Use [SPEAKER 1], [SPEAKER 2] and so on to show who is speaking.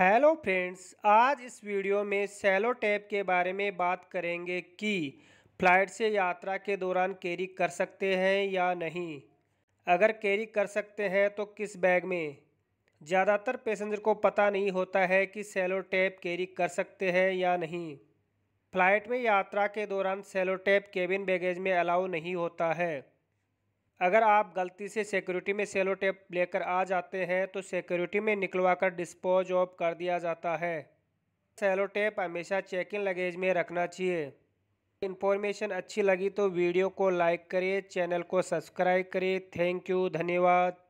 [SPEAKER 1] hello friends आज इस video में सेलो टैप के बारे में बात करेंगे कि फ्लाइट से यात्रा के दौरान कैरी कर सकते हैं या नहीं अगर कैरी कर सकते हैं तो किस बैग में ज़्यादातर पैसेंजर को पता नहीं होता है कि सेलो टैप कैरी कर सकते हैं या नहीं फ्लाइट में यात्रा के दौरान सेलो टैप केबिन बैगेज में अलाउ नहीं होता है अगर आप गलती से सिक्योरिटी में सेलो टेप लेकर आ जाते हैं तो सिक्योरिटी में निकलवा कर डिस्पोज ऑफ कर दिया जाता है सेलो टेप हमेशा चेक इन लगेज में रखना चाहिए इन्फॉर्मेशन अच्छी लगी तो वीडियो को लाइक करिए चैनल को सब्सक्राइब करिए थैंक यू धन्यवाद